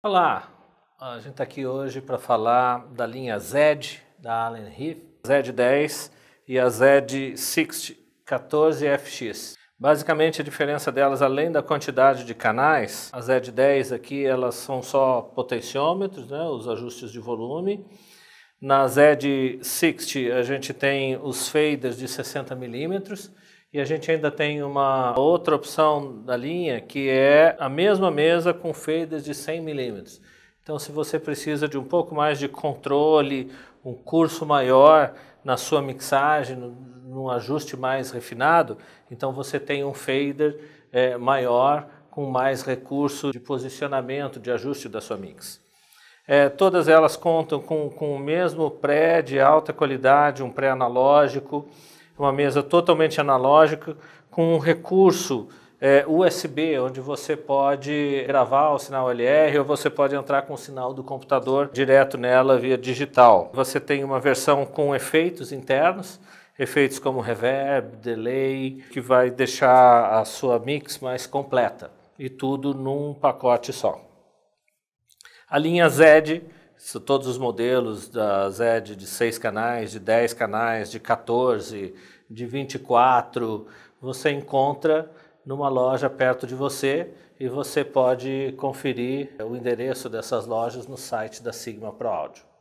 Olá, a gente está aqui hoje para falar da linha Z da Allen Heath, z 10 e a ZED6014FX. Basicamente a diferença delas, além da quantidade de canais, a z 10 aqui elas são só potenciômetros, né, os ajustes de volume. Na Z 60 a gente tem os faders de 60 milímetros, e a gente ainda tem uma outra opção da linha que é a mesma mesa com faders de 100 milímetros. Então, se você precisa de um pouco mais de controle, um curso maior na sua mixagem, num ajuste mais refinado, então você tem um fader é, maior com mais recurso de posicionamento, de ajuste da sua mix. É, todas elas contam com, com o mesmo pré de alta qualidade, um pré analógico, uma mesa totalmente analógica, com um recurso é, USB, onde você pode gravar o sinal LR ou você pode entrar com o sinal do computador direto nela via digital. Você tem uma versão com efeitos internos, efeitos como reverb, delay, que vai deixar a sua mix mais completa e tudo num pacote só. A linha Z isso, todos os modelos da ZED de 6 canais, de 10 canais, de 14, de 24, você encontra numa loja perto de você e você pode conferir o endereço dessas lojas no site da Sigma Pro Áudio.